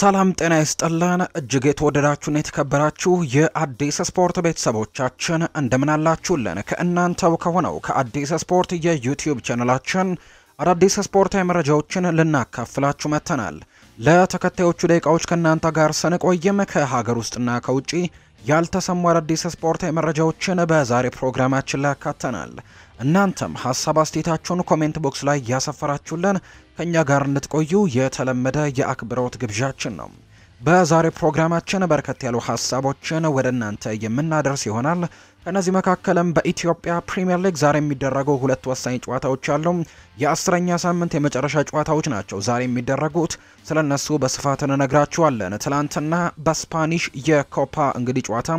ሰላም ጤና ይስጥልን እጅግ የተወደዳችሁና የተከበራችሁ የአዲስ ስፖርት ቤተሰቦቻችን እንደምን አላችሁልን? ከእናንተው ከሆነው ከአዲስ ስፖርት የዩቲዩብ ቻነላችን አዳዲስ ስፖርታዊ መረጃዎችን ልናካፍላችሁ መጥተናል። ለተከታዮቹ ደቂቃዎች ከእናንተ ጋር ስንቆይም ከሀገር ውስጥና ከውጪ ያልተሰሙ አዳዲስ ስፖርታዊ መረጃዎችን በዛሬ ፕሮግራማችን ላይ ያካተናል። እናንተም ሀሳብ አስተያየታችሁን ኮሜንት ቦክስ ላይ እያሰፈራችሁልን ከእኛ ጋር እንድትቆዩ የተለመደ የአክብሮት ግብዣችን ነው። በዛሬ ፕሮግራማችን በርከት ያሉ ሀሳቦችን ወደ እናንተ የምናደርስ ይሆናል። ከእነዚህ መካከልም በኢትዮጵያ ፕሪምየር ሊግ ዛሬ የሚደረጉ ሁለት ወሳኝ ጨዋታዎች አሉ። የአስረኛ ሳምንት የመጨረሻ ጨዋታዎች ናቸው ዛሬ የሚደረጉት። ስለ እነሱ በስፋት እንነግራችኋለን። ትናንትና በስፓኒሽ የኮፓ እንግዲህ ጨዋታ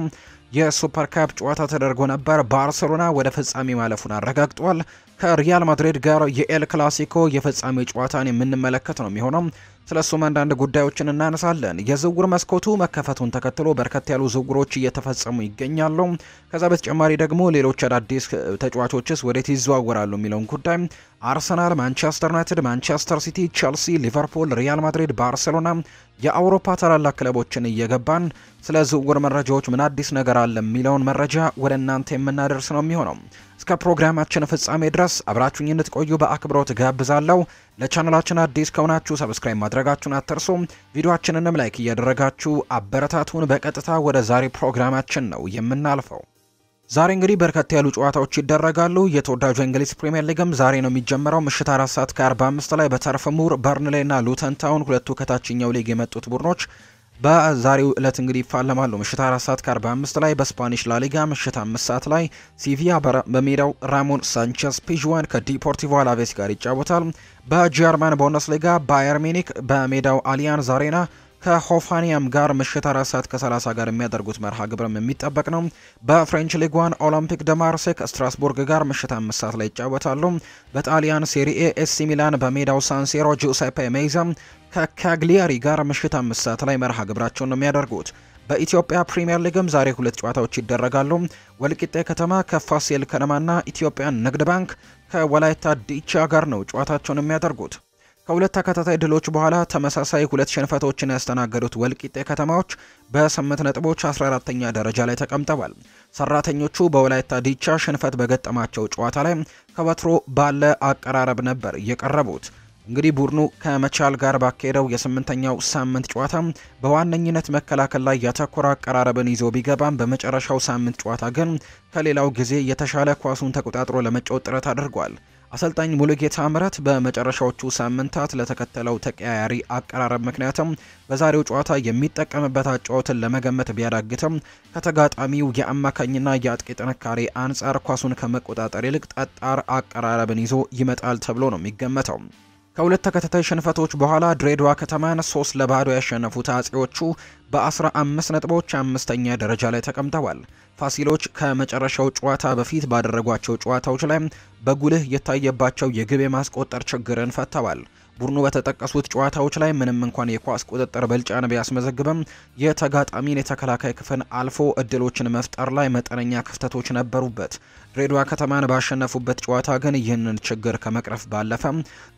የሱፐር ካፕ ጨዋታ ተደርጎ ነበር። ባርሴሎና ወደ ፍጻሜ ማለፉን አረጋግጧል። ከሪያል ማድሪድ ጋር የኤል ክላሲኮ የፍጻሜ ጨዋታን የምንመለከት ነው የሚሆነው። ስለሱም አንዳንድ ጉዳዮችን እናነሳለን። የዝውውር መስኮቱ መከፈቱን ተከትሎ በርከት ያሉ ዝውውሮች እየተፈጸሙ ይገኛሉ። ከዛ በተጨማሪ ደግሞ ሌሎች አዳዲስ ተጫዋቾችስ ወዴት ይዘዋወራሉ የሚለውን ጉዳይ አርሰናል፣ ማንቸስተር ዩናይትድ፣ ማንቸስተር ሲቲ፣ ቸልሲ፣ ሊቨርፑል፣ ሪያል ማድሪድ፣ ባርሴሎና የአውሮፓ ታላላቅ ክለቦችን እየገባን ስለ ዝውውር መረጃዎች ምን አዲስ ነገር አለ የሚለውን መረጃ ወደ እናንተ የምናደርስ ነው የሚሆነው። እስከ ፕሮግራማችን ፍጻሜ ድረስ አብራችሁኝ እንድትቆዩ በአክብሮት ጋብዛለሁ። ለቻናላችን አዲስ ከሆናችሁ ሰብስክራይብ ማድረጋችሁን አትርሱ። ቪዲዮአችንንም ላይክ እያደረጋችሁ አበረታቱን። በቀጥታ ወደ ዛሬ ፕሮግራማችን ነው የምናልፈው። ዛሬ እንግዲህ በርከት ያሉ ጨዋታዎች ይደረጋሉ። የተወዳጁ እንግሊዝ ፕሪምየር ሊግም ዛሬ ነው የሚጀመረው። ምሽት አራት ሰዓት ከ45 ላይ በተርፍ ሙር በርንሌይና ሉተን ታውን ሁለቱ ከታችኛው ሊግ የመጡት ቡድኖች በዛሬው ዕለት እንግዲህ ይፋለማሉ። ምሽት 4 ሰዓት ከ45 ላይ በስፓኒሽ ላሊጋ፣ ምሽት 5 ሰዓት ላይ ሲቪያ በሜዳው ራሞን ሳንቸስ ፒዥዋን ከዲፖርቲቮ አላቬስ ጋር ይጫወታል። በጀርመን ቡንደስሊጋ ባየር ሚኒክ በሜዳው አሊያንዝ አሬና ከሆፋኒያም ጋር ምሽት 4 ሰዓት ከ30 ጋር የሚያደርጉት መርሃ ግብርም የሚጠበቅ ነው። በፍሬንች ሊግ ዋን ኦሎምፒክ ደ ከስትራስቡርግ ጋር ምሽት 5 ሰዓት ላይ ይጫወታሉ። በጣሊያን ሴሪኤ ኤሲ ሚላን በሜዳው ሳንሴሮ ጁሴፔ ሜይዘም ከካግሊያሪ ጋር ምሽት አምስት ሰዓት ላይ መርሃ ግብራቸውን ነው የሚያደርጉት። በኢትዮጵያ ፕሪምየር ሊግም ዛሬ ሁለት ጨዋታዎች ይደረጋሉ። ወልቂጤ ከተማ ከፋሲል ከነማና ኢትዮጵያ ንግድ ባንክ ከወላይታ ዲቻ ጋር ነው ጨዋታቸውን የሚያደርጉት። ከሁለት ተከታታይ ድሎች በኋላ ተመሳሳይ ሁለት ሽንፈቶችን ያስተናገዱት ወልቂጤ ከተማዎች በስምንት ነጥቦች 14ተኛ ደረጃ ላይ ተቀምጠዋል። ሰራተኞቹ በወላይታ ዲቻ ሽንፈት በገጠማቸው ጨዋታ ላይ ከወትሮ ባለ አቀራረብ ነበር የቀረቡት። እንግዲህ ቡድኑ ከመቻል ጋር ባካሄደው የስምንተኛው ሳምንት ጨዋታ በዋነኝነት መከላከል ላይ ያተኮረ አቀራረብን ይዞ ቢገባም በመጨረሻው ሳምንት ጨዋታ ግን ከሌላው ጊዜ የተሻለ ኳሱን ተቆጣጥሮ ለመጫወት ጥረት አድርጓል። አሰልጣኝ ሙሉጌታ ምረት በመጨረሻዎቹ ሳምንታት ለተከተለው ተቀያያሪ አቀራረብ ምክንያትም በዛሬው ጨዋታ የሚጠቀምበት አጫወትን ለመገመት ቢያዳግትም ከተጋጣሚው የአማካኝና የአጥቂ ጥንካሬ አንጻር ኳሱን ከመቆጣጠር ይልቅ ጠጣር አቀራረብን ይዞ ይመጣል ተብሎ ነው የሚገመተው። ከሁለት ተከታታይ ሽንፈቶች በኋላ ድሬዳዋ ከተማን ሶስት ለባዶ ያሸነፉት አጼዎቹ በ15 ነጥቦች አምስተኛ ደረጃ ላይ ተቀምጠዋል። ፋሲሎች ከመጨረሻው ጨዋታ በፊት ባደረጓቸው ጨዋታዎች ላይ በጉልህ የታየባቸው የግብ የማስቆጠር ችግርን ፈተዋል። ቡድኑ በተጠቀሱት ጨዋታዎች ላይ ምንም እንኳን የኳስ ቁጥጥር ብልጫን ቢያስመዘግብም የተጋጣሚን የተከላካይ ክፍል አልፎ እድሎችን መፍጠር ላይ መጠነኛ ክፍተቶች ነበሩበት። ድሬዳዋ ከተማን ባሸነፉበት ጨዋታ ግን ይህንን ችግር ከመቅረፍ ባለፈ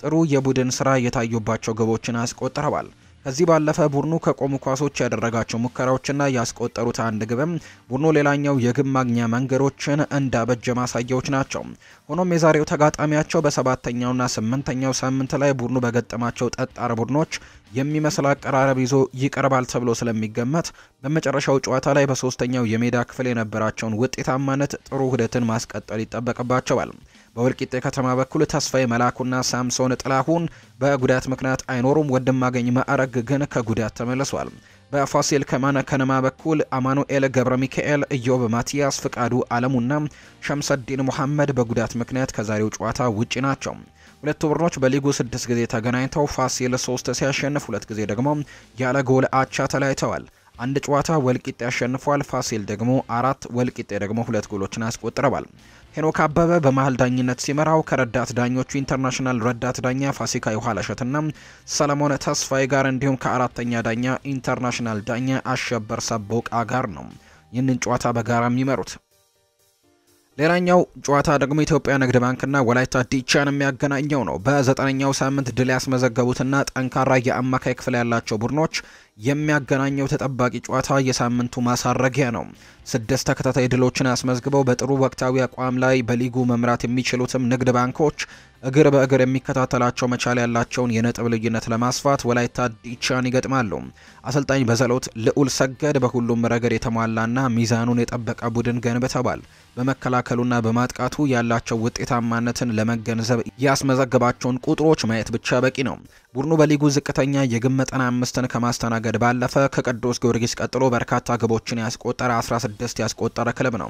ጥሩ የቡድን ስራ የታዩባቸው ግቦችን አስቆጥረዋል። ከዚህ ባለፈ ቡድኑ ከቆሙ ኳሶች ያደረጋቸው ሙከራዎችና ያስቆጠሩት አንድ ግብም ቡድኑ ሌላኛው የግብ ማግኛ መንገዶችን እንዳበጀ ማሳያዎች ናቸው። ሆኖም የዛሬው ተጋጣሚያቸው በሰባተኛውና ስምንተኛው ሳምንት ላይ ቡድኑ በገጠማቸው ጠጣር ቡድኖች የሚመስል አቀራረብ ይዞ ይቀርባል ተብሎ ስለሚገመት በመጨረሻው ጨዋታ ላይ በሶስተኛው የሜዳ ክፍል የነበራቸውን ውጤታማነት ጥሩ ውህደትን ማስቀጠል ይጠበቅባቸዋል። በወልቂጤ ከተማ በኩል ተስፋዬ መላኩና ሳምሶን ጥላሁን በጉዳት ምክንያት አይኖሩም። ወንድማገኝ ማዕረግ ግን ከጉዳት ተመልሷል። በፋሲል ከማነ ከነማ በኩል አማኑኤል ገብረ ሚካኤል፣ ኢዮብ ማቲያስ፣ ፍቃዱ አለሙና ሸምሰዲን ሙሐመድ በጉዳት ምክንያት ከዛሬው ጨዋታ ውጪ ናቸው። ሁለቱ ቡድኖች በሊጉ ስድስት ጊዜ ተገናኝተው ፋሲል ሶስት ሲያሸንፍ ሁለት ጊዜ ደግሞ ያለ ጎል አቻ ተለያይተዋል። አንድ ጨዋታ ወልቂጤ ያሸንፏል። ፋሲል ደግሞ አራት፣ ወልቂጤ ደግሞ ሁለት ጎሎችን አስቆጥረዋል። ሄኖክ አበበ በመሀል ዳኝነት ሲመራው ከረዳት ዳኞቹ ኢንተርናሽናል ረዳት ዳኛ ፋሲካ የኋላሸትና ሰለሞን ተስፋዬ ጋር እንዲሁም ከአራተኛ ዳኛ ኢንተርናሽናል ዳኛ አሸበር ሰቦቃ ጋር ነው ይህንን ጨዋታ በጋራ የሚመሩት። ሌላኛው ጨዋታ ደግሞ ኢትዮጵያ ንግድ ባንክና ወላይታ ዲቻን የሚያገናኘው ነው። በዘጠነኛው ሳምንት ድል ያስመዘገቡትና ጠንካራ የአማካይ ክፍል ያላቸው ቡድኖች የሚያገናኘው ተጠባቂ ጨዋታ የሳምንቱ ማሳረጊያ ነው። ስድስት ተከታታይ ድሎችን አስመዝግበው በጥሩ ወቅታዊ አቋም ላይ በሊጉ መምራት የሚችሉትም ንግድ ባንኮች እግር በእግር የሚከታተላቸው መቻል ያላቸውን የነጥብ ልዩነት ለማስፋት ወላይታ ዲቻን ይገጥማሉ። አሰልጣኝ በዘሎት ልዑል ሰገድ በሁሉም ረገድ የተሟላና ሚዛኑን የጠበቀ ቡድን ገንብተዋል። በመከላከሉና በማጥቃቱ ያላቸው ውጤታማነትን ለመገንዘብ ያስመዘገባቸውን ቁጥሮች ማየት ብቻ በቂ ነው። ቡድኑ በሊጉ ዝቅተኛ የግብ መጠን አምስትን ከማስተናገ ማስተናገድ ባለፈ ከቅዱስ ጊዮርጊስ ቀጥሎ በርካታ ግቦችን ያስቆጠረ 16 ያስቆጠረ ክለብ ነው።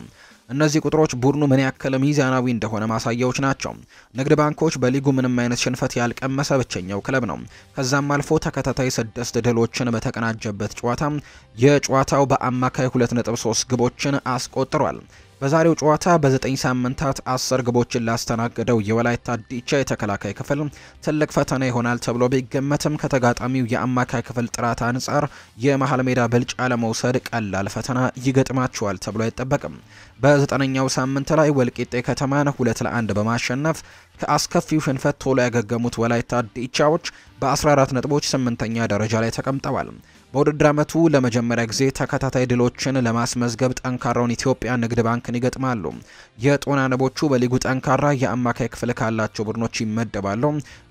እነዚህ ቁጥሮች ቡድኑ ምን ያክል ሚዛናዊ እንደሆነ ማሳያዎች ናቸው። ንግድ ባንኮች በሊጉ ምንም አይነት ሽንፈት ያልቀመሰ ብቸኛው ክለብ ነው። ከዛም አልፎ ተከታታይ ስድስት ድሎችን በተቀናጀበት ጨዋታ የጨዋታው በአማካይ 2.3 ግቦችን አስቆጥሯል። በዛሬው ጨዋታ በዘጠኝ ሳምንታት አስር ግቦችን ላስተናገደው የወላይታ ዲቻ የተከላካይ ክፍል ትልቅ ፈተና ይሆናል ተብሎ ቢገመትም ከተጋጣሚው የአማካይ ክፍል ጥራት አንጻር የመሀል ሜዳ ብልጫ ለመውሰድ ቀላል ፈተና ይገጥማቸዋል ተብሎ አይጠበቅም። በዘጠነኛው ሳምንት ላይ ወልቂጤ ከተማን ሁለት ለአንድ በማሸነፍ ከአስከፊው ሽንፈት ቶሎ ያገገሙት ወላይታ ዲቻዎች በ14 ነጥቦች ስምንተኛ ደረጃ ላይ ተቀምጠዋል። በውድድር ዓመቱ ለመጀመሪያ ጊዜ ተከታታይ ድሎችን ለማስመዝገብ ጠንካራውን ኢትዮጵያ ንግድ ባንክን ይገጥማሉ። የጦና ንቦቹ በሊጉ ጠንካራ የአማካይ ክፍል ካላቸው ቡድኖች ይመደባሉ።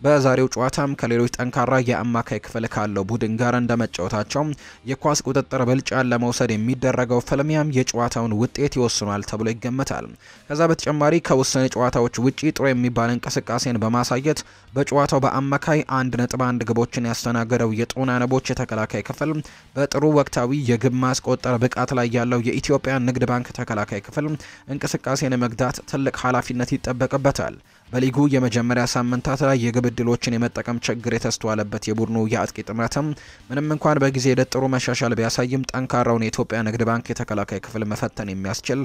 በዛሬው ጨዋታም ከሌሎች ጠንካራ የአማካይ ክፍል ካለው ቡድን ጋር እንደመጫወታቸው የኳስ ቁጥጥር ብልጫን ለመውሰድ የሚደረገው ፍልሚያም የጨዋታውን ውጤት ይወስኗል ተብሎ ይገመታል። ከዛ በተጨማሪ ከውስን ጨዋታዎች ውጪ ጥሩ የሚባል እንቅስቃሴን በማሳየት በጨዋታው በአማካይ አንድ ነጥብ አንድ ግቦችን ያስተናገደው የጦና ንቦች የተከላካይ ክፍል ክፍል በጥሩ ወቅታዊ የግብ ማስቆጠር ብቃት ላይ ያለው የኢትዮጵያ ንግድ ባንክ ተከላካይ ክፍል እንቅስቃሴን መግዳት ትልቅ ኃላፊነት ይጠበቅበታል። በሊጉ የመጀመሪያ ሳምንታት ላይ የግብ እድሎችን የመጠቀም ችግር የተስተዋለበት የቡድኑ የአጥቂ ጥምረትም ምንም እንኳን በጊዜ ሂደት ጥሩ መሻሻል ቢያሳይም ጠንካራውን የኢትዮጵያ ንግድ ባንክ የተከላካይ ክፍል መፈተን የሚያስችል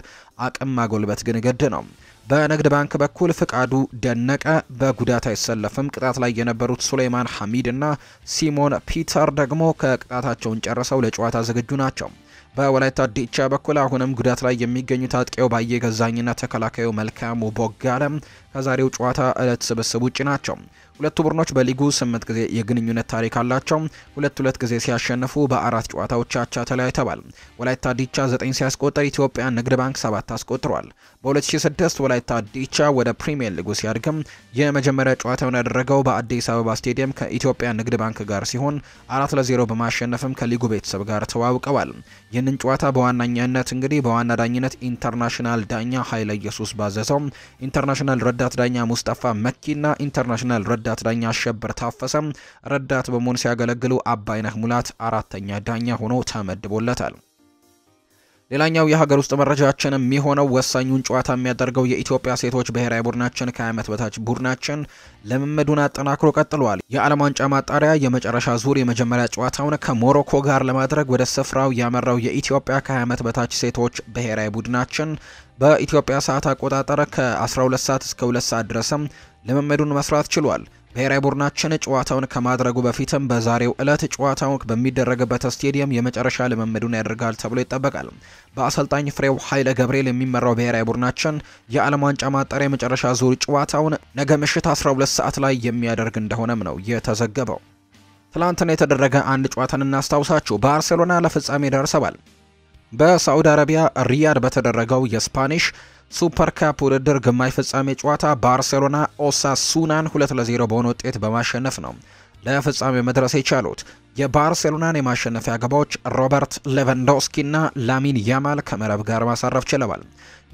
አቅም ማጎልበት ግን ግድ ነው። በንግድ ባንክ በኩል ፍቃዱ ደነቀ በጉዳት አይሰለፍም። ቅጣት ላይ የነበሩት ሱሌይማን ሐሚድ እና ሲሞን ፒተር ደግሞ ከቅጣታቸውን ጨርሰው ለጨዋታ ዝግጁ ናቸው። በወላይታ ዲቻ በኩል አሁንም ጉዳት ላይ የሚገኙት አጥቂው ባየ ገዛኝና ተከላካዩ መልካሙ ቦጋለ ከዛሬው ጨዋታ እለት ስብስብ ውጭ ናቸው። ሁለቱ ቡድኖች በሊጉ ስምንት ጊዜ የግንኙነት ታሪክ አላቸው። ሁለት ሁለት ጊዜ ሲያሸንፉ በአራት ጨዋታዎች አቻ ተለያይተዋል። ወላይታ ዲቻ ዘጠኝ ሲያስቆጠር ኢትዮጵያ ንግድ ባንክ ሰባት አስቆጥሯል። በ2006 ወላይታ ዲቻ ወደ ፕሪምየር ሊጉ ሲያድግም የመጀመሪያ ጨዋታውን ያደረገው በአዲስ አበባ ስቴዲየም ከኢትዮጵያ ንግድ ባንክ ጋር ሲሆን አራት ለዜሮ በማሸነፍም ከሊጉ ቤተሰብ ጋር ተዋውቀዋል። ይህንን ጨዋታ በዋናኛነት እንግዲህ በዋና ዳኝነት ኢንተርናሽናል ዳኛ ኃይለ ኢየሱስ ባዘዘው፣ ኢንተርናሽናል ረዳት ዳኛ ሙስጠፋ መኪና፣ ኢንተርናሽናል ረዳት ዳኛ አሸብር ታፈሰም ረዳት በመሆን ሲያገለግሉ አባይነህ ሙላት አራተኛ ዳኛ ሆኖ ተመድቦለታል። ሌላኛው የሀገር ውስጥ መረጃችን የሚሆነው ወሳኙን ጨዋታ የሚያደርገው የኢትዮጵያ ሴቶች ብሔራዊ ቡድናችን ከ20 ዓመት በታች ቡድናችን ልምምዱን አጠናክሮ ቀጥሏል። የዓለም ዋንጫ ማጣሪያ የመጨረሻ ዙር የመጀመሪያ ጨዋታውን ከሞሮኮ ጋር ለማድረግ ወደ ስፍራው ያመራው የኢትዮጵያ ከ20 ዓመት በታች ሴቶች ብሔራዊ ቡድናችን በኢትዮጵያ ሰዓት አቆጣጠር ከ12 ሰዓት እስከ 2 ሰዓት ድረስም ልምምዱን መስራት ችሏል። ብሔራዊ ቡድናችን ጨዋታውን ከማድረጉ በፊትም በዛሬው ዕለት ጨዋታውን በሚደረግበት ስቴዲየም የመጨረሻ ልምምዱን ያደርጋል ተብሎ ይጠበቃል። በአሰልጣኝ ፍሬው ኃይለ ገብርኤል የሚመራው ብሔራዊ ቡድናችን የዓለም ዋንጫ ማጣሪያ የመጨረሻ ዙር ጨዋታውን ነገ ምሽት 12 ሰዓት ላይ የሚያደርግ እንደሆነም ነው የተዘገበው። ትላንትና የተደረገ አንድ ጨዋታን እናስታውሳችሁ። ባርሴሎና ለፍጻሜ ደርሰዋል። በሳዑዲ አረቢያ ሪያድ በተደረገው የስፓኒሽ ሱፐር ካፕ ውድድር ግማሽ ፍጻሜ ጨዋታ ባርሴሎና ኦሳሱናን ሁለት ለዜሮ በሆነ ውጤት በማሸነፍ ነው ለፍጻሜ መድረስ የቻሉት። የባርሴሎናን የማሸነፊያ ግቦች ሮበርት ሌቫንዶስኪና ላሚን ያማል ከመረብ ጋር ማሳረፍ ችለዋል።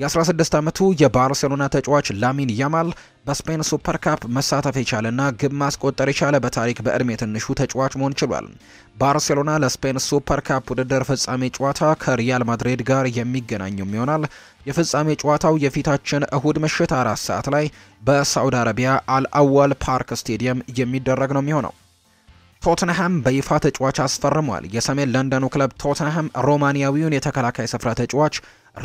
የ16 ዓመቱ የባርሴሎና ተጫዋች ላሚን ያማል በስፔን ሱፐር ካፕ መሳተፍ የቻለና ግብ ማስቆጠር የቻለ በታሪክ በእድሜ ትንሹ ተጫዋች መሆን ችሏል። ባርሴሎና ለስፔን ሱፐር ካፕ ውድድር ፍጻሜ ጨዋታ ከሪያል ማድሪድ ጋር የሚገናኙም ይሆናል። የፍጻሜ ጨዋታው የፊታችን እሁድ ምሽት አራት ሰዓት ላይ በሳውዲ አረቢያ አልአዋል ፓርክ ስቴዲየም የሚደረግ ነው የሚሆነው። ቶትንሃም በይፋ ተጫዋች አስፈርሟል። የሰሜን ለንደኑ ክለብ ቶትንሃም ሮማኒያዊውን የተከላካይ ስፍራ ተጫዋች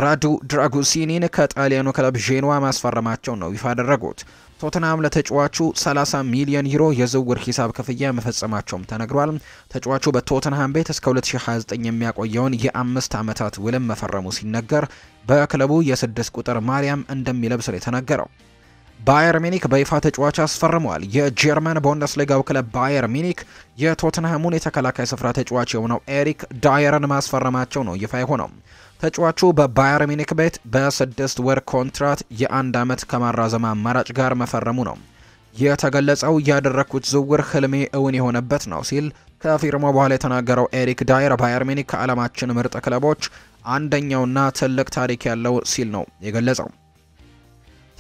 ራዱ ድራጉሲኒን ከጣሊያኑ ክለብ ዤንዋ ማስፈረማቸውን ነው ይፋ ያደረጉት። ቶትንሃም ለተጫዋቹ 30 ሚሊዮን ዩሮ የዝውውር ሂሳብ ክፍያ መፈጸማቸውም ተነግሯል። ተጫዋቹ በቶትንሃም ቤት እስከ 2029 የሚያቆየውን የአምስት ዓመታት ውልም መፈረሙ ሲነገር በክለቡ የስድስት ቁጥር ማርያም እንደሚለብስ ነው የተነገረው። ባየር ሚኒክ በይፋ ተጫዋች አስፈርመዋል። የጀርመን ቦንደስሊጋው ክለብ ባየር ሚኒክ የቶትንሃሙን የተከላካይ ስፍራ ተጫዋች የሆነው ኤሪክ ዳየርን ማስፈረማቸው ነው ይፋ የሆነው። ተጫዋቹ በባየር ሚኒክ ቤት በስድስት ወር ኮንትራት የአንድ ዓመት ከማራዘም አማራጭ ጋር መፈረሙ ነው የተገለጸው። ያደረግኩት ዝውውር ህልሜ እውን የሆነበት ነው ሲል ከፊርሞ በኋላ የተናገረው ኤሪክ ዳየር ባየር ሚኒክ ከዓለማችን ምርጥ ክለቦች አንደኛውና ትልቅ ታሪክ ያለው ሲል ነው የገለጸው።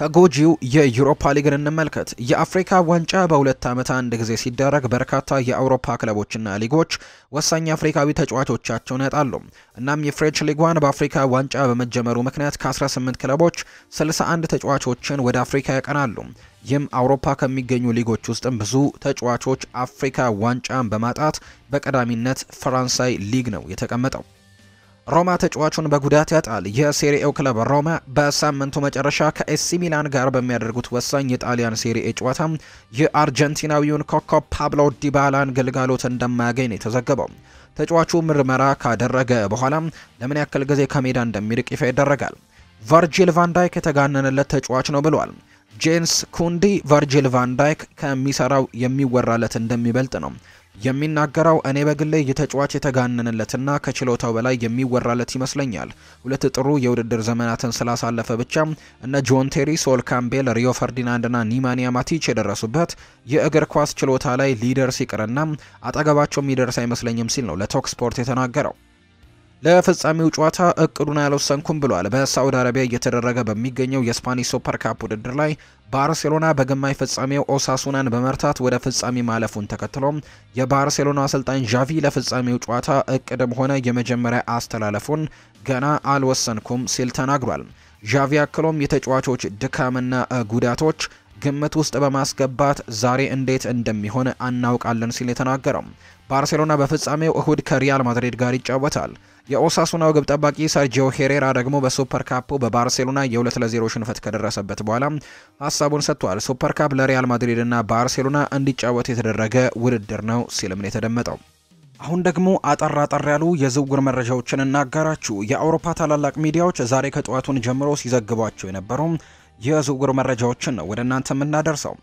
ተጎጂው የዩሮፓ ሊግን እንመልከት። የአፍሪካ ዋንጫ በሁለት ዓመት አንድ ጊዜ ሲደረግ በርካታ የአውሮፓ ክለቦችና ሊጎች ወሳኝ አፍሪካዊ ተጫዋቾቻቸውን ያጣሉ። እናም የፍሬንች ሊጓን በአፍሪካ ዋንጫ በመጀመሩ ምክንያት ከ18 ክለቦች 61 ተጫዋቾችን ወደ አፍሪካ ያቀናሉ። ይህም አውሮፓ ከሚገኙ ሊጎች ውስጥም ብዙ ተጫዋቾች አፍሪካ ዋንጫን በማጣት በቀዳሚነት ፈራንሳይ ሊግ ነው የተቀመጠው። ሮማ ተጫዋቹን በጉዳት ያጣል። የሴሪኤው ክለብ ሮማ በሳምንቱ መጨረሻ ከኤሲ ሚላን ጋር በሚያደርጉት ወሳኝ የጣሊያን ሴሪኤ ጨዋታ የአርጀንቲናዊውን ኮከብ ፓብሎ ዲባላን ግልጋሎት እንደማያገኝ ነው የተዘገበው። ተጫዋቹ ምርመራ ካደረገ በኋላ ለምን ያክል ጊዜ ከሜዳ እንደሚርቅ ይፋ ይደረጋል። ቨርጂል ቫንዳይክ የተጋነነለት ተጫዋች ነው ብሏል። ጄንስ ኩንዲ ቨርጂል ቫንዳይክ ከሚሰራው የሚወራለት እንደሚበልጥ ነው የሚናገረው እኔ በግሌ የተጫዋች የተጋነነለትና ከችሎታው በላይ የሚወራለት ይመስለኛል። ሁለት ጥሩ የውድድር ዘመናትን ስላሳለፈ ብቻ እነ ጆን ቴሪ፣ ሶል ካምቤል፣ ሪዮ ፈርዲናንድና ኒማኒያ ማቲች የደረሱበት የእግር ኳስ ችሎታ ላይ ሊደርስ ይቅርና አጠገባቸው የሚደርስ አይመስለኝም ሲል ነው ለቶክ ስፖርት የተናገረው። ለፍጻሜው ጨዋታ እቅዱን አልወሰንኩም ብሏል። በሳዑዲ አረቢያ እየተደረገ በሚገኘው የስፓኒሽ ሱፐር ካፕ ውድድር ላይ ባርሴሎና በግማሽ ፍጻሜው ኦሳሱናን በመርታት ወደ ፍጻሜ ማለፉን ተከትሎ የባርሴሎና አሰልጣኝ ዣቪ ለፍጻሜው ጨዋታ እቅድም ሆነ የመጀመሪያ አስተላለፉን ገና አልወሰንኩም ሲል ተናግሯል። ዣቪ አክሎም የተጫዋቾች ድካምና ጉዳቶች ግምት ውስጥ በማስገባት ዛሬ እንዴት እንደሚሆን አናውቃለን ሲል የተናገረው ባርሴሎና በፍጻሜው እሁድ ከሪያል ማድሪድ ጋር ይጫወታል። የኦሳሱናው ግብ ጠባቂ ሰርጂዮ ሄሬራ ደግሞ በሱፐር ካፑ በባርሴሎና የ2 ለ0 ሽንፈት ከደረሰበት በኋላ ሀሳቡን ሰጥቷል። ሱፐር ካፕ ለሪያል ማድሪድ እና ባርሴሎና እንዲጫወት የተደረገ ውድድር ነው ሲልም ነው የተደመጠው። አሁን ደግሞ አጠር አጠር ያሉ የዝውውር መረጃዎችን እናጋራችሁ። የአውሮፓ ታላላቅ ሚዲያዎች ዛሬ ከጠዋቱን ጀምሮ ሲዘግቧቸው የነበሩ የዝውውር መረጃዎችን ነው ወደ እናንተ የምናደርሰው።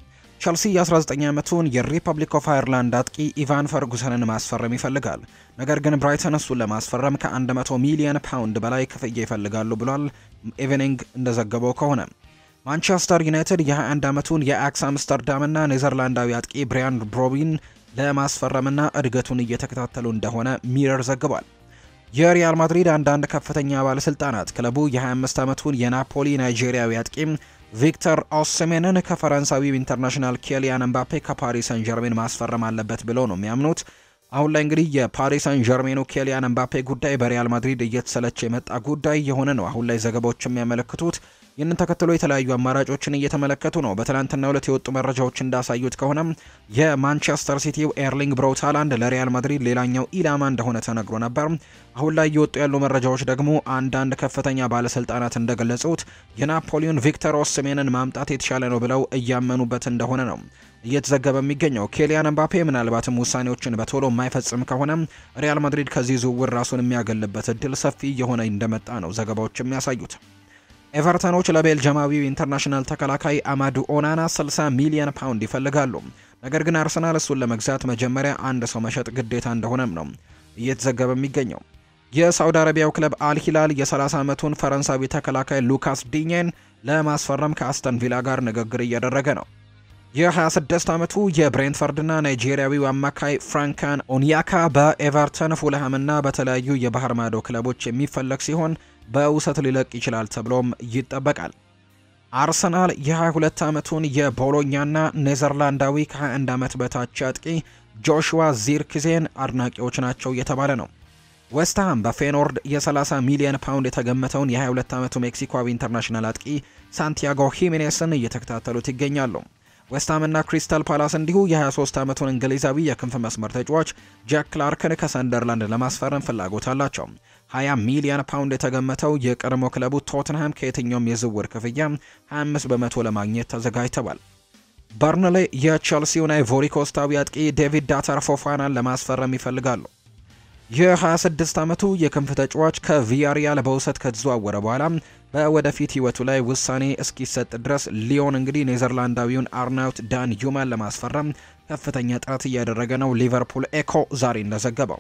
ቸልሲ የ19 ዓመቱን የሪፐብሊክ ኦፍ አይርላንድ አጥቂ ኢቫን ፈርጉሰንን ማስፈረም ይፈልጋል። ነገር ግን ብራይተን እሱን ለማስፈረም ከ100 ሚሊዮን ፓውንድ በላይ ክፍያ ይፈልጋሉ ብሏል። ኤቨኒንግ እንደዘገበው ከሆነ ማንቸስተር ዩናይትድ የ21 ዓመቱን የአክስ አምስተርዳምና ኔዘርላንዳዊ አጥቂ ብሪያን ብሮቢን ለማስፈረምና እድገቱን እየተከታተሉ እንደሆነ ሚረር ዘግቧል። የሪያል ማድሪድ አንዳንድ ከፍተኛ ባለስልጣናት ክለቡ የ25 ዓመቱን የናፖሊ ናይጄሪያዊ አጥቂም ቪክተር ኦስሜንን ከፈረንሳዊው ኢንተርናሽናል ኬሊያን ኤምባፔ ከፓሪስ ሰን ጀርሜን ማስፈረም አለበት ብለው ነው የሚያምኑት። አሁን ላይ እንግዲህ የፓሪስ ሰን ጀርሜኑ ኬሊያን ኤምባፔ ጉዳይ በሪያል ማድሪድ እየተሰለቸ የመጣ ጉዳይ የሆነ ነው። አሁን ላይ ዘገባዎች የሚያመለክቱት ይህንን ተከትሎ የተለያዩ አማራጮችን እየተመለከቱ ነው። በትናንትናው ሁለት የወጡ መረጃዎች እንዳሳዩት ከሆነ የማንቸስተር ሲቲው ኤርሊንግ ብሮውታላንድ ለሪያል ማድሪድ ሌላኛው ኢላማ እንደሆነ ተነግሮ ነበር። አሁን ላይ እየወጡ ያሉ መረጃዎች ደግሞ አንዳንድ ከፍተኛ ባለስልጣናት እንደገለጹት የናፖሊዮን ቪክተር ኦስሜንን ማምጣት የተሻለ ነው ብለው እያመኑበት እንደሆነ ነው እየተዘገበ የሚገኘው። ኬሊያን ምባፔ ምናልባትም ውሳኔዎችን በቶሎ የማይፈጽም ከሆነ ሪያል ማድሪድ ከዚህ ዝውውር ራሱን የሚያገልበት እድል ሰፊ እየሆነ እንደመጣ ነው ዘገባዎች የሚያሳዩት። ኤቨርተኖች ለቤልጅማዊው ኢንተርናሽናል ተከላካይ አማዱ ኦናና 60 ሚሊዮን ፓውንድ ይፈልጋሉ። ነገር ግን አርሰናል እሱን ለመግዛት መጀመሪያ አንድ ሰው መሸጥ ግዴታ እንደሆነም ነው እየተዘገበ የሚገኘው። የሳውዲ አረቢያው ክለብ አልሂላል የ30 ዓመቱን ፈረንሳዊ ተከላካይ ሉካስ ዲኘን ለማስፈረም ከአስተን ቪላ ጋር ንግግር እያደረገ ነው። የ26 ዓመቱ የብሬንትፈርድና ናይጄሪያዊው አማካይ ፍራንካን ኦንያካ በኤቨርተን ፉልሃምና በተለያዩ የባህር ማዶ ክለቦች የሚፈለግ ሲሆን በውሰት ሊለቅ ይችላል ተብሎም ይጠበቃል። አርሰናል የ22 ዓመቱን የቦሎኛና ኔዘርላንዳዊ ከ21 ዓመት በታች አጥቂ ጆሹዋ ዚርክዜን አድናቂዎች ናቸው እየተባለ ነው። ዌስትሃም በፌኖርድ የ30 ሚሊዮን ፓውንድ የተገመተውን የ22 ዓመቱ ሜክሲኮዊ ኢንተርናሽናል አጥቂ ሳንቲያጎ ሂሜኔስን እየተከታተሉት ይገኛሉ። ዌስትሃምና ክሪስታል ፓላስ እንዲሁ የ23 ዓመቱን እንግሊዛዊ የክንፍ መስመር ተጫዋች ጃክ ክላርክን ከሰንደርላንድ ለማስፈረም ፍላጎት አላቸው። 20 ሚሊዮን ፓውንድ የተገመተው የቀድሞ ክለቡ ቶትንሃም ከየትኛውም የዝውውር ክፍያ 25 በመቶ ለማግኘት ተዘጋጅተዋል። በርንሌ የቼልሲውን አይቮሪ ኮስታዊ አጥቂ ዴቪድ ዳታር ፎፋናን ለማስፈረም ይፈልጋሉ። የ26 ዓመቱ የክንፍ ተጫዋች ከቪያሪያል በውሰት ከተዘዋወረ በኋላ በወደፊት ህይወቱ ላይ ውሳኔ እስኪሰጥ ድረስ ሊዮን እንግዲህ ኔዘርላንዳዊውን አርናውት ዳን ዩማን ለማስፈረም ከፍተኛ ጥረት እያደረገ ነው። ሊቨርፑል ኤኮ ዛሬ እንደዘገበው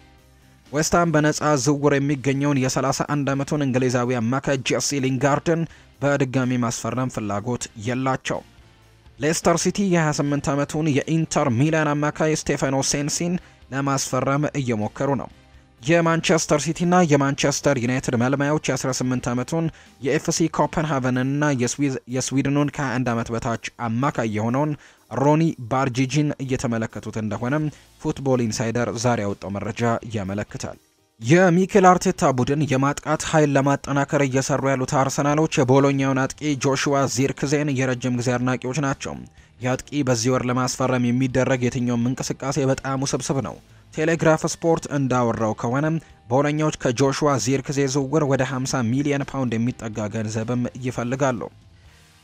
ዌስትሃም በነፃ ዝውውር የሚገኘውን የ31 ዓመቱን እንግሊዛዊ አማካይ ጄሲ ሊንጋርድን በድጋሚ ማስፈረም ፍላጎት የላቸው። ሌስተር ሲቲ የ28 ዓመቱን የኢንተር ሚላን አማካይ ስቴፋኖ ሴንሲን ለማስፈረም እየሞከሩ ነው። የማንቸስተር ሲቲና የማንቸስተር ዩናይትድ መልማዮች የ18 ዓመቱን የኤፍሲ ኮፐንሃቨንንና የስዊድኑን ከ21 ዓመት በታች አማካይ የሆነውን ሮኒ ባርጂጂን እየተመለከቱት እንደሆነ ፉትቦል ኢንሳይደር ዛሬ ያወጣው መረጃ ያመለክታል። የሚኬል አርቴታ ቡድን የማጥቃት ኃይል ለማጠናከር እየሰሩ ያሉት አርሰናሎች የቦሎኛውን አጥቂ ጆሹዋ ዚርክዜን የረጅም ጊዜ አድናቂዎች ናቸው። የአጥቂ በዚህ ወር ለማስፈረም የሚደረግ የትኛውም እንቅስቃሴ በጣም ውስብስብ ነው። ቴሌግራፍ ስፖርት እንዳወራው ከሆነ ቦሎኛዎች ከጆሹዋ ዚርክዜ ዝውውር ወደ 50 ሚሊየን ፓውንድ የሚጠጋ ገንዘብም ይፈልጋሉ።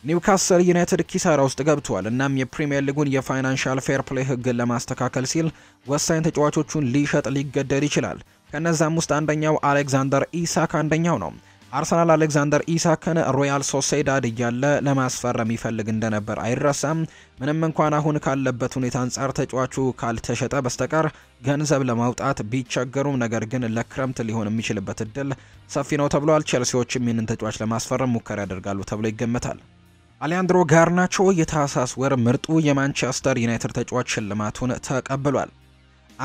ኒውካስል ዩናይትድ ኪሳራ ውስጥ ገብቷል። እናም የፕሪምየር ሊጉን የፋይናንሻል ፌር ፕሌይ ህግን ለማስተካከል ሲል ወሳኝ ተጫዋቾቹን ሊሸጥ ሊገደድ ይችላል። ከነዛም ውስጥ አንደኛው አሌክዛንደር ኢሳክ አንደኛው ነው። አርሰናል አሌክዛንደር ኢሳክን ሮያል ሶሴዳድ እያለ ለማስፈረም ይፈልግ እንደነበር አይረሳም። ምንም እንኳን አሁን ካለበት ሁኔታ አንጻር ተጫዋቹ ካልተሸጠ በስተቀር ገንዘብ ለማውጣት ቢቸገሩም፣ ነገር ግን ለክረምት ሊሆን የሚችልበት እድል ሰፊ ነው ተብሏል። ቼልሲዎችም ይህንን ተጫዋች ለማስፈረም ሙከራ ያደርጋሉ ተብሎ ይገመታል። አሊያንድሮ ጋርናቾ የታህሳስ ወር ምርጡ የማንቸስተር ዩናይትድ ተጫዋች ሽልማቱን ተቀብሏል።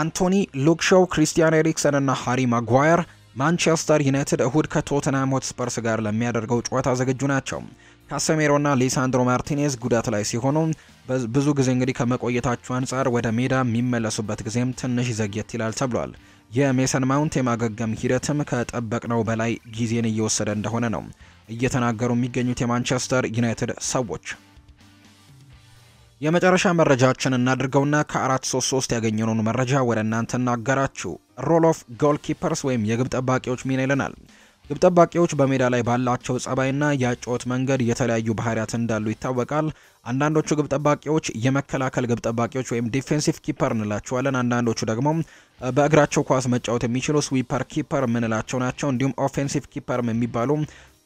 አንቶኒ ሉክሾው፣ ክሪስቲያን ኤሪክሰን እና ሃሪ ማጓየር ማንቸስተር ዩናይትድ እሁድ ከቶተንሃም ሆትስፐርስ ጋር ለሚያደርገው ጨዋታ ዝግጁ ናቸው። ካሰሜሮና ሊሳንድሮ ማርቲኔዝ ጉዳት ላይ ሲሆኑ ብዙ ጊዜ እንግዲህ ከመቆየታቸው አንጻር ወደ ሜዳ የሚመለሱበት ጊዜም ትንሽ ዘግየት ይላል ተብሏል። የሜሰን ማውንት የማገገም ሂደትም ከጠበቅነው በላይ ጊዜን እየወሰደ እንደሆነ ነው እየተናገሩ የሚገኙት የማንቸስተር ዩናይትድ ሰዎች። የመጨረሻ መረጃችን እናድርገውና ከ433 ያገኘነውን መረጃ ወደ እናንተ እናገራችሁ። ሮል ኦፍ ጎልኪፐርስ ወይም የግብ ጠባቂዎች ሚና ይለናል። ግብ ጠባቂዎች በሜዳ ላይ ባላቸው ጸባይና የአጨዋወት መንገድ የተለያዩ ባህሪያት እንዳሉ ይታወቃል። አንዳንዶቹ ግብ ጠባቂዎች የመከላከል ግብ ጠባቂዎች ወይም ዲፌንሲቭ ኪፐር እንላቸዋለን። አንዳንዶቹ ደግሞ በእግራቸው ኳስ መጫወት የሚችሉ ስዊፐር ኪፐር ምንላቸው ናቸው። እንዲሁም ኦፌንሲቭ ኪፐር የሚባሉ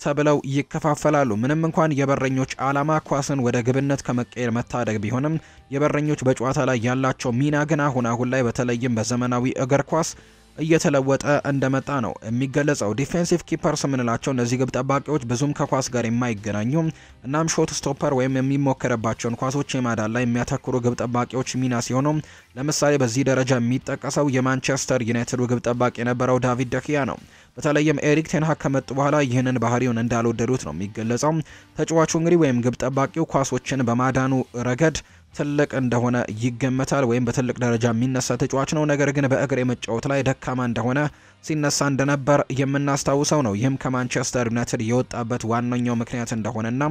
ተብለው ይከፋፈላሉ። ምንም እንኳን የበረኞች ዓላማ ኳስን ወደ ግብነት ከመቀየር መታደግ ቢሆንም የበረኞች በጨዋታ ላይ ያላቸው ሚና ግን አሁን አሁን ላይ በተለይም በዘመናዊ እግር ኳስ እየተለወጠ እንደመጣ ነው የሚገለጸው። ዲፌንሲቭ ኪፐርስ የምንላቸው እነዚህ ግብ ጠባቂዎች ብዙም ከኳስ ጋር የማይገናኙ እናም ሾት ስቶፐር ወይም የሚሞከርባቸውን ኳሶች የማዳን ላይ የሚያተኩሩ ግብ ጠባቂዎች ሚና ሲሆኑ ለምሳሌ በዚህ ደረጃ የሚጠቀሰው የማንቸስተር ዩናይትድ ግብ ጠባቂ የነበረው ዳቪድ ደኪያ ነው። በተለይም ኤሪክ ቴንሃክ ከመጡ በኋላ ይህንን ባህሪውን እንዳልወደዱት ነው የሚገለጸው። ተጫዋቹ እንግዲህ ወይም ግብ ጠባቂው ኳሶችን በማዳኑ ረገድ ትልቅ እንደሆነ ይገመታል ወይም በትልቅ ደረጃ የሚነሳ ተጫዋች ነው። ነገር ግን በእግር የመጫወት ላይ ደካማ እንደሆነ ሲነሳ እንደነበር የምናስታውሰው ነው። ይህም ከማንቸስተር ዩናይትድ የወጣበት ዋነኛው ምክንያት እንደሆነና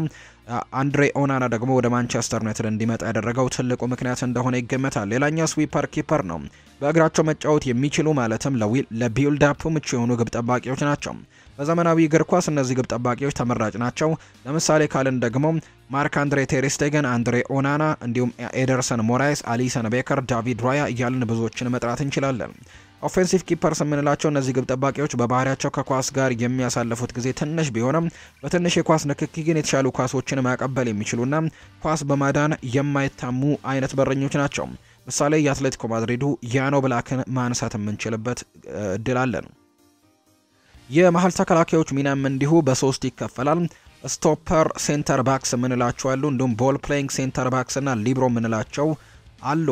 አንድሬ ኦናና ደግሞ ወደ ማንቸስተር ዩናይትድ እንዲመጣ ያደረገው ትልቁ ምክንያት እንደሆነ ይገመታል። ሌላኛው ስዊፐር ኪፐር ነው። በእግራቸው መጫወት የሚችሉ ማለትም ለቢልድአፕ ምቹ የሆኑ ግብ ጠባቂዎች ናቸው። በዘመናዊ እግር ኳስ እነዚህ ግብ ጠባቂዎች ተመራጭ ናቸው። ለምሳሌ ካልን ደግሞ ማርክ አንድሬ ቴሪስቴገን፣ አንድሬ ኦናና እንዲሁም ኤደርሰን ሞራይስ፣ አሊሰን ቤከር፣ ዳቪድ ራያ እያልን ብዙዎችን መጥራት እንችላለን። ኦፌንሲቭ ኪፐርስ የምንላቸው እነዚህ ግብ ጠባቂዎች በባህሪያቸው ከኳስ ጋር የሚያሳልፉት ጊዜ ትንሽ ቢሆንም በትንሽ የኳስ ንክኪ ግን የተሻሉ ኳሶችን ማቀበል የሚችሉና ኳስ በማዳን የማይታሙ አይነት በረኞች ናቸው። ምሳሌ የአትሌቲኮ ማድሪዱ ያኖ ብላክን ማንሳት የምንችልበት እድል አለን። የመሀል ተከላካዮች ሚናም እንዲሁ በሶስት ይከፈላል። ስቶፐር ሴንተር ባክስ የምንላቸው አሉ። እንዲሁም ቦል ፕሌይንግ ሴንተር ባክስ እና ሊብሮ የምንላቸው አሉ።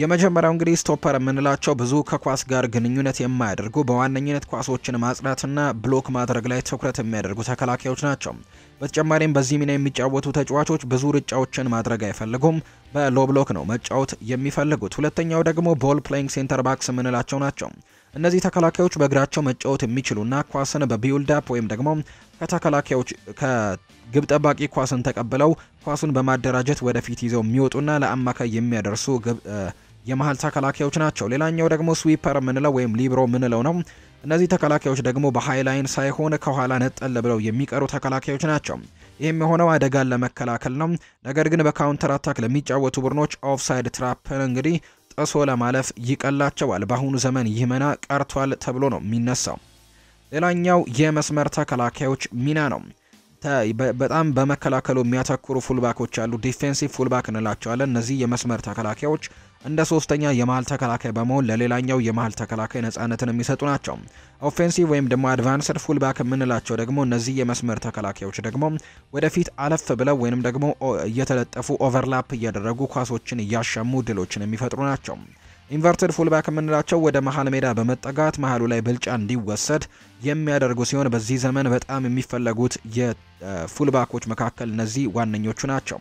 የመጀመሪያው እንግዲህ ስቶፐር የምንላቸው ብዙ ከኳስ ጋር ግንኙነት የማያደርጉ በዋነኝነት ኳሶችን ማጽዳትና ብሎክ ማድረግ ላይ ትኩረት የሚያደርጉ ተከላካዮች ናቸው። በተጨማሪም በዚህ ሚና የሚጫወቱ ተጫዋቾች ብዙ ርጫዎችን ማድረግ አይፈልጉም። በሎ ብሎክ ነው መጫወት የሚፈልጉት። ሁለተኛው ደግሞ ቦል ፕሌይንግ ሴንተር ባክስ የምንላቸው ናቸው። እነዚህ ተከላካዮች በእግራቸው መጫወት የሚችሉና ኳስን በቢውልድ አፕ ወይም ደግሞ ከተከላካዮች ከግብ ጠባቂ ኳስን ተቀብለው ኳሱን በማደራጀት ወደፊት ይዘው የሚወጡና ለአማካይ የሚያደርሱ የመሀል ተከላካዮች ናቸው። ሌላኛው ደግሞ ስዊፐር ምንለው ወይም ሊብሮ ምንለው ነው። እነዚህ ተከላካዮች ደግሞ በሃይላይን ሳይሆን ከኋላ ነጠል ብለው የሚቀሩ ተከላካዮች ናቸው። ይህም የሆነው አደጋን ለመከላከል ነው። ነገር ግን በካውንተር አታክ ለሚጫወቱ ቡድኖች ኦፍሳይድ ትራፕን እንግዲህ ጥሶ ለማለፍ ይቀላቸዋል። በአሁኑ ዘመን ይህ መና ቀርቷል ተብሎ ነው የሚነሳው። ሌላኛው የመስመር ተከላካዮች ሚና ነው። በጣም በመከላከሉ የሚያተኩሩ ፉልባኮች አሉ። ዲፌንሲቭ ፉልባክ እንላቸዋለን። እነዚህ የመስመር ተከላካዮች እንደ ሶስተኛ የመሀል ተከላካይ በመሆን ለሌላኛው የመሀል ተከላካይ ነጻነትን የሚሰጡ ናቸው። ኦፌንሲቭ ወይም ደግሞ አድቫንስድ ፉልባክ የምንላቸው ደግሞ እነዚህ የመስመር ተከላካዮች ደግሞ ወደፊት አለፍ ብለው ወይንም ደግሞ እየተለጠፉ ኦቨርላፕ እያደረጉ ኳሶችን እያሻሙ ድሎችን የሚፈጥሩ ናቸው። ኢንቨርትድ ፉልባክ የምንላቸው ወደ መሀል ሜዳ በመጠጋት መሀሉ ላይ ብልጫ እንዲወሰድ የሚያደርጉ ሲሆን በዚህ ዘመን በጣም የሚፈለጉት የፉልባኮች መካከል እነዚህ ዋነኞቹ ናቸው።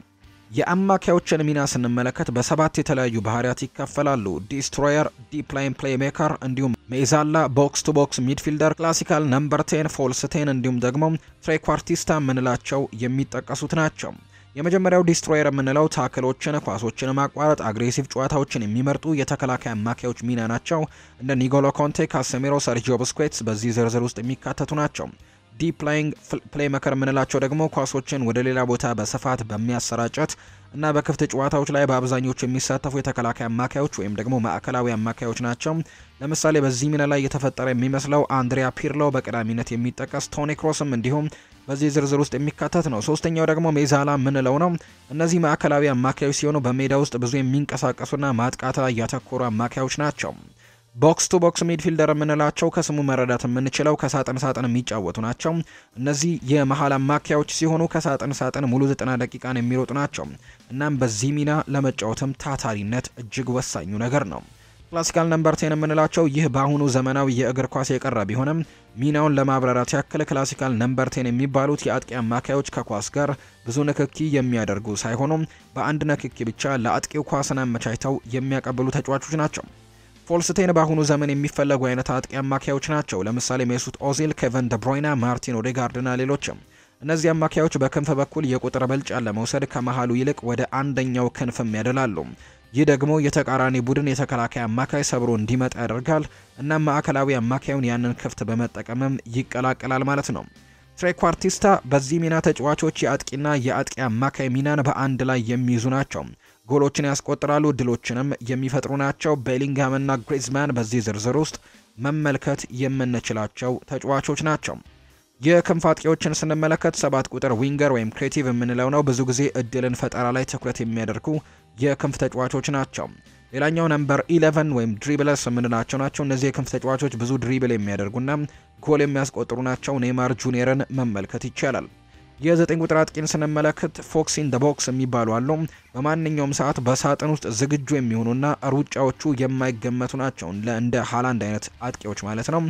የአማካዮችን ሚና ስንመለከት በሰባት የተለያዩ ባህሪያት ይከፈላሉ። ዲስትሮየር፣ ዲፕላይን ፕሌሜከር፣ እንዲሁም ሜዛላ፣ ቦክስ ቱ ቦክስ ሚድፊልደር፣ ክላሲካል ነምበር ቴን፣ ፎልስ ቴን እንዲሁም ደግሞ ትሬኳርቲስታ የምንላቸው የሚጠቀሱት ናቸው። የመጀመሪያው ዲስትሮየር የምንለው ታክሎችን፣ ኳሶችን ማቋረጥ፣ አግሬሲቭ ጨዋታዎችን የሚመርጡ የተከላካይ አማካዮች ሚና ናቸው። እንደ ኒጎሎ ኮንቴ፣ ካሴሜሮ፣ ሰርጂዮ ብስኩዌትስ በዚህ ዝርዝር ውስጥ የሚካተቱ ናቸው። ዲፕ ላይንግ መከር የምንላቸው ደግሞ ኳሶችን ወደ ሌላ ቦታ በስፋት በሚያሰራጨት እና በክፍት ጨዋታዎች ላይ በአብዛኞቹ የሚሳተፉ የተከላካይ አማካዮች ወይም ደግሞ ማዕከላዊ አማካዮች ናቸው። ለምሳሌ በዚህ ሚና ላይ የተፈጠረ የሚመስለው አንድሪያ ፒርሎ በቀዳሚነት የሚጠቀስ ቶኒ ክሮስም እንዲሁም በዚህ ዝርዝር ውስጥ የሚካተት ነው። ሶስተኛው ደግሞ ሜዛላ የምንለው ነው። እነዚህ ማዕከላዊ አማካዮች ሲሆኑ በሜዳ ውስጥ ብዙ የሚንቀሳቀሱና ማጥቃት ላይ ያተኮሩ አማካዮች ናቸው። ቦክስ ቱ ቦክስ ሚድፊልደር የምንላቸው ከስሙ መረዳት የምንችለው ከሳጥን ሳጥን የሚጫወቱ ናቸው። እነዚህ የመሀል አማካዮች ሲሆኑ ከሳጥን ሳጥን ሙሉ ዘጠና ደቂቃን የሚሮጡ ናቸው። እናም በዚህ ሚና ለመጫወትም ታታሪነት እጅግ ወሳኙ ነገር ነው። ክላሲካል ነምበር ቴን የምንላቸው ይህ በአሁኑ ዘመናዊ የእግር ኳስ የቀረ ቢሆንም ሚናውን ለማብራራት ያክል ክላሲካል ነምበር ቴን የሚባሉት የአጥቂ አማካዮች ከኳስ ጋር ብዙ ንክኪ የሚያደርጉ ሳይሆኑም በአንድ ንክኪ ብቻ ለአጥቂው ኳስን አመቻችተው የሚያቀብሉ ተጫዋቾች ናቸው። ፎልስቴን በአሁኑ ዘመን የሚፈለጉ አይነት አጥቂ አማካዮች ናቸው። ለምሳሌ ሜሱት ኦዚል፣ ኬቨን ደብሮይና፣ ማርቲን ኦዴጋርድና ሌሎችም። እነዚህ አማካዮች በክንፍ በኩል የቁጥር በልጫ ለመውሰድ ከመሃሉ ይልቅ ወደ አንደኛው ክንፍም ያደላሉ። ይህ ደግሞ የተቃራኒ ቡድን የተከላካይ አማካይ ሰብሮ እንዲመጣ ያደርጋል እና ማዕከላዊ አማካዩን ያንን ክፍት በመጠቀምም ይቀላቀላል ማለት ነው። ትሬኳርቲስታ በዚህ ሚና ተጫዋቾች የአጥቂና የአጥቂ አማካይ ሚናን በአንድ ላይ የሚይዙ ናቸው። ጎሎችን ያስቆጥራሉ፣ ድሎችንም የሚፈጥሩ ናቸው። ቤሊንግሃም እና ግሪዝማን በዚህ ዝርዝር ውስጥ መመልከት የምንችላቸው ተጫዋቾች ናቸው። የክንፍ አጥቂዎችን ስንመለከት ሰባት ቁጥር ዊንገር ወይም ክሬቲቭ የምንለው ነው። ብዙ ጊዜ እድልን ፈጠራ ላይ ትኩረት የሚያደርጉ የክንፍ ተጫዋቾች ናቸው። ሌላኛው ነምበር ኢለቨን ወይም ድሪብለርስ የምንላቸው ናቸው። እነዚህ የክንፍ ተጫዋቾች ብዙ ድሪብል የሚያደርጉና ጎል የሚያስቆጥሩ ናቸው። ኔይማር ጁኒየርን መመልከት ይቻላል። የዘጠኝ ቁጥር አጥቂን ስንመለከት ፎክስ ኢን ደ ቦክስ የሚባሉ አሉ። በማንኛውም ሰዓት በሳጥን ውስጥ ዝግጁ የሚሆኑና ሩጫዎቹ የማይገመቱ ናቸው፣ እንደ ሃላንድ አይነት አጥቂዎች ማለት ነው።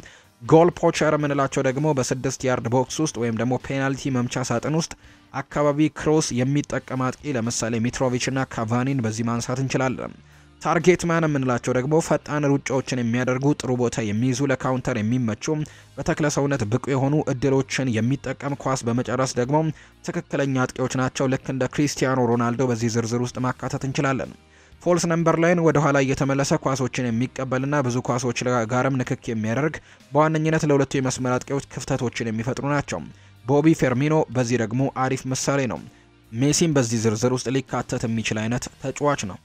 ጎል ፖቸር የምንላቸው ደግሞ በስድስት ያርድ ቦክስ ውስጥ ወይም ደግሞ ፔናልቲ መምቻ ሳጥን ውስጥ አካባቢ ክሮስ የሚጠቀም አጥቂ፣ ለምሳሌ ሚትሮቪችና ካቫኒን በዚህ ማንሳት እንችላለን። ታርጌት ማን የምንላቸው ደግሞ ፈጣን ሩጫዎችን የሚያደርጉ ጥሩ ቦታ የሚይዙ ለካውንተር የሚመቹ በተክለ ሰውነት ብቁ የሆኑ እድሎችን የሚጠቀም ኳስ በመጨረስ ደግሞ ትክክለኛ አጥቂዎች ናቸው። ልክ እንደ ክሪስቲያኖ ሮናልዶ በዚህ ዝርዝር ውስጥ ማካተት እንችላለን። ፎልስ ነምበር ላይን ወደ ኋላ እየተመለሰ ኳሶችን የሚቀበልና ብዙ ኳሶች ጋርም ንክክ የሚያደርግ በዋነኝነት ለሁለቱ የመስመር አጥቂዎች ክፍተቶችን የሚፈጥሩ ናቸው። ቦቢ ፌርሚኖ በዚህ ደግሞ አሪፍ ምሳሌ ነው። ሜሲም በዚህ ዝርዝር ውስጥ ሊካተት የሚችል አይነት ተጫዋች ነው።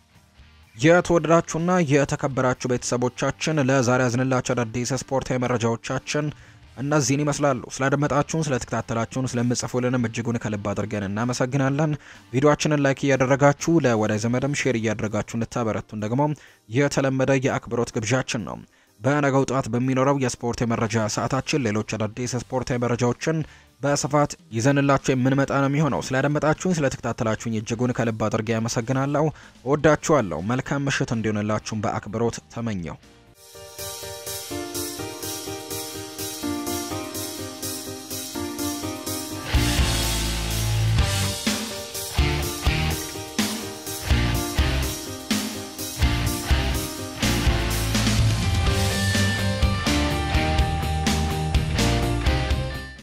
የተወደዳችሁና የተከበራችሁ ቤተሰቦቻችን ለዛሬ ያዝንላችሁ አዳዲስ ስፖርታዊ መረጃዎቻችን እነዚህን ይመስላሉ። ስላደመጣችሁን፣ ስለተከታተላችሁን፣ ስለምጽፉልንም እጅጉን ከልብ አድርገን እናመሰግናለን። ቪዲዮችንን ላይክ እያደረጋችሁ ለወዳጅ ዘመድም ሼር እያደረጋችሁ እንድታበረቱን ደግሞ የተለመደ የአክብሮት ግብዣችን ነው። በነገው ጠዋት በሚኖረው የስፖርት የመረጃ ሰዓታችን ሌሎች አዳዲስ ስፖርታዊ መረጃዎችን በስፋት ይዘንላችሁ የምንመጣ ነው የሚሆነው። ስላደመጣችሁኝ፣ ስለተከታተላችሁኝ እጅጉን ከልብ አድርጌ ያመሰግናለሁ። እወዳችኋለሁ። መልካም ምሽት እንዲሆንላችሁም በአክብሮት ተመኘው።